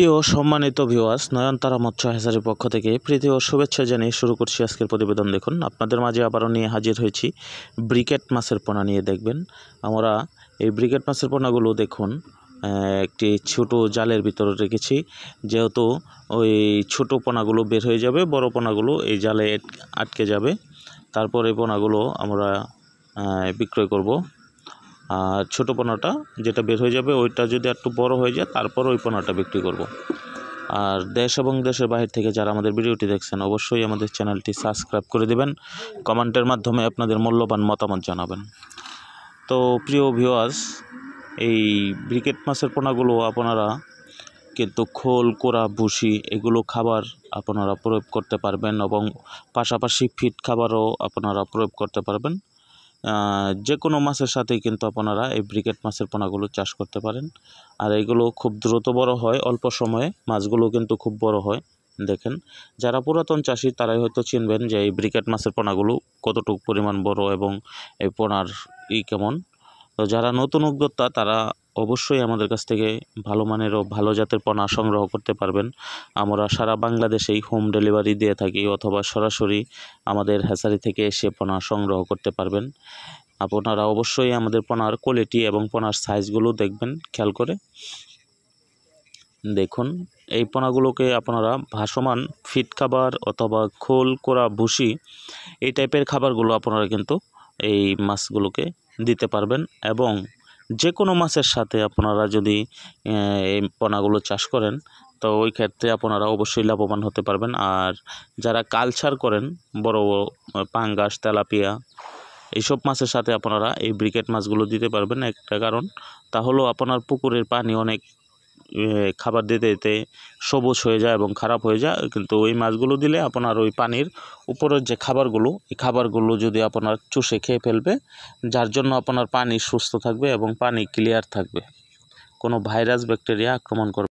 প্রিয় সম্মানিত ভিওয়াস নয়নতারা মৎস্য হেসারির পক্ষ থেকে প্রীতি ও শুভেচ্ছা জানিয়ে শুরু করছি আজকের প্রতিবেদন দেখুন আপনাদের মাঝে আবারও নিয়ে হাজির হয়েছি ব্রিকেট মাছের পোনা নিয়ে দেখবেন আমরা এই ব্রিকেট মাছের পোনাগুলো দেখুন একটি ছোট জালের ভিতরে রেখেছি যেহেতু ওই ছোট পোনাগুলো বের হয়ে যাবে বড় পোনাগুলো এই জালে আটকে যাবে তারপর এই পোনাগুলো আমরা বিক্রয় করব আর ছোটো পোনাটা যেটা বের হয়ে যাবে ওইটা যদি একটু বড় হয়ে যায় তারপর ওই পোনাটা বিক্রি করব। আর দেশ এবং দেশের বাহির থেকে যারা আমাদের ভিডিওটি দেখছেন অবশ্যই আমাদের চ্যানেলটি সাবস্ক্রাইব করে দেবেন কমেন্টের মাধ্যমে আপনাদের মূল্যবান মতামত জানাবেন তো প্রিয় ভিওয়ার্স এই ব্রিকেট মাছের পোনাগুলো আপনারা কিন্তু খোল কোড়া ভুসি এগুলো খাবার আপনারা প্রয়োগ করতে পারবেন এবং পাশাপাশি ফিট খাবারও আপনারা প্রয়োগ করতে পারবেন যে কোনো মাছের সাথেই কিন্তু আপনারা এই ব্রিকেট মাছের পোনাগুলো চাষ করতে পারেন আর এগুলো খুব দ্রুত বড় হয় অল্প সময়ে মাছগুলো কিন্তু খুব বড় হয় দেখেন যারা পুরাতন চাষি তারাই হয়তো চিনবেন যে এই ব্রিকেট মাছের পোনাগুলো কতটুকু পরিমাণ বড় এবং এই পোনার ই কেমন তো যারা নতুন উদ্যোক্তা তারা অবশ্যই আমাদের কাছ থেকে ভালো মানের ও ভালো জাতের পণ্য সংগ্রহ করতে পারবেন আমরা সারা বাংলাদেশেই হোম ডেলিভারি দিয়ে থাকি অথবা সরাসরি আমাদের হ্যাচারি থেকে এসে পণ্য সংগ্রহ করতে পারবেন আপনারা অবশ্যই আমাদের পোনার কোয়ালিটি এবং পোনার সাইজগুলো দেখবেন খেয়াল করে দেখুন এই পোনাগুলোকে আপনারা ভাসমান ফিট খাবার অথবা খোল করা ভুসি এই টাইপের খাবারগুলো আপনারা কিন্তু এই মাছগুলোকে দিতে পারবেন এবং যে কোনো মাছের সাথে আপনারা যদি এই পোনাগুলো চাষ করেন তো ওই ক্ষেত্রে আপনারা অবশ্যই লাভবান হতে পারবেন আর যারা কালচার করেন বড় পাঙ্গাস তেলাপিয়া এইসব মাছের সাথে আপনারা এই ব্রিকেট মাছগুলো দিতে পারবেন একটা কারণ তাহলেও আপনার পুকুরের পানি অনেক খাবার দিতে দিতে সবুজ হয়ে যায় এবং খারাপ হয়ে যায় কিন্তু ওই মাছগুলো দিলে আপনার ওই পানির উপরের যে খাবারগুলো এই খাবারগুলো যদি আপনার চুষে খেয়ে ফেলবে যার জন্য আপনার পানি সুস্থ থাকবে এবং পানি ক্লিয়ার থাকবে কোনো ভাইরাস ব্যাকটেরিয়া আক্রমণ করবে